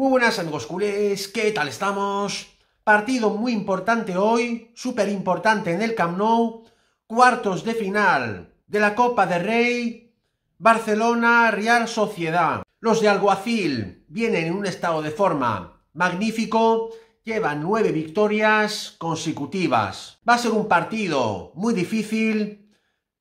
Muy buenas amigos culés, ¿qué tal estamos? Partido muy importante hoy, súper importante en el Camp Nou, cuartos de final de la Copa de Rey, Barcelona, Real Sociedad. Los de Alguacil vienen en un estado de forma magnífico, llevan nueve victorias consecutivas. Va a ser un partido muy difícil,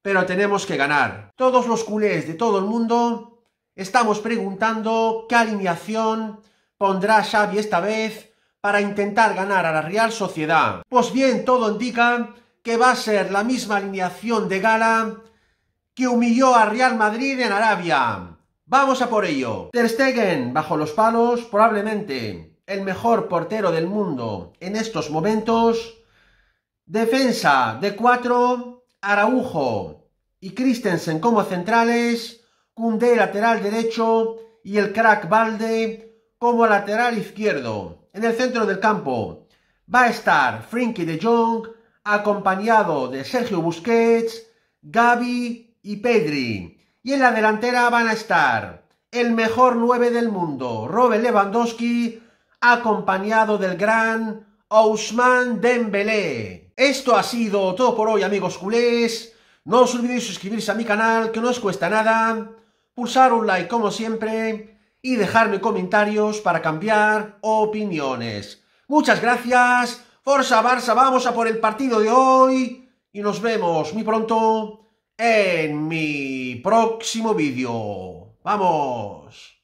pero tenemos que ganar. Todos los culés de todo el mundo estamos preguntando qué alineación pondrá Xavi esta vez para intentar ganar a la Real Sociedad. Pues bien, todo indica que va a ser la misma alineación de gala que humilló a Real Madrid en Arabia. Vamos a por ello. Ter Stegen, bajo los palos, probablemente el mejor portero del mundo en estos momentos. Defensa de 4, Araujo y Christensen como centrales, Kundé lateral derecho y el crack balde como lateral izquierdo. En el centro del campo va a estar Frenkie de Jong, acompañado de Sergio Busquets, Gaby y Pedri. Y en la delantera van a estar el mejor 9 del mundo, Robert Lewandowski, acompañado del gran Ousmane Dembélé. Esto ha sido todo por hoy, amigos culés. No os olvidéis suscribirse a mi canal, que no os cuesta nada. Pulsar un like como siempre y dejarme comentarios para cambiar opiniones. Muchas gracias. Forza Barça, vamos a por el partido de hoy y nos vemos muy pronto en mi próximo vídeo. ¡Vamos!